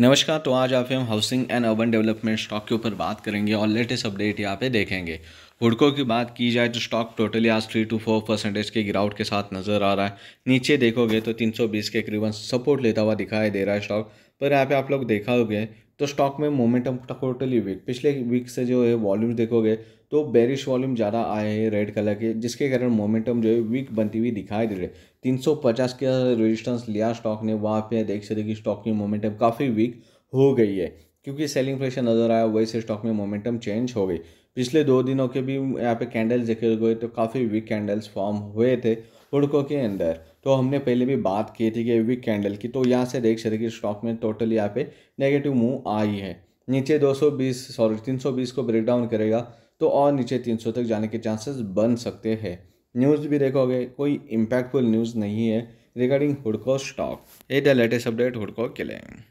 नमस्कार तो आज आप हम housing and urban development stock के ऊपर बात करेंगे और लेटेस्ट अपडेट यहाँ पे देखेंगे हुडको की बात की जाए तो स्टॉक टोटली आज थ्री टू फोर परसेंटेज के गिरावट के साथ नज़र आ रहा है नीचे देखोगे तो 320 के करीबन सपोर्ट लेता हुआ दिखाई दे रहा है स्टॉक पर यहाँ पे आप लोग देखा होगे तो स्टॉक में मोमेंटम टोटली वीक पिछले वीक से जो है वॉल्यूम देखोगे तो बेरिश वॉल्यूम ज़्यादा आए हैं रेड कलर के जिसके कारण मोमेंटम जो है वीक बनती हुई दिखाई दे रही है तीन सौ पचास का रजिस्टेंस लिया स्टॉक ने वहाँ पे देख सकते कि स्टॉक की मोमेंटम काफ़ी वीक हो गई है क्योंकि सेलिंग प्रेशर नज़र आया वही से स्टॉक में मोमेंटम चेंज हो गई पिछले दो दिनों के भी यहाँ पे कैंडल्स देखे तो गए तो काफ़ी वीक कैंडल्स फॉर्म हुए थे हुडको के अंदर तो हमने पहले भी बात की थी कि वीक कैंडल की तो यहाँ से देख सकते कि स्टॉक में टोटल यहाँ पे नेगेटिव मूव आई है नीचे 220 सॉरी 320 को ब्रेक डाउन करेगा तो और नीचे 300 तक जाने के चांसेस बन सकते हैं न्यूज़ भी देखोगे कोई इम्पैक्टफुल न्यूज़ नहीं है रिगार्डिंग हुडको स्टॉक ये द लेटेस्ट अपडेट हुडको के लिए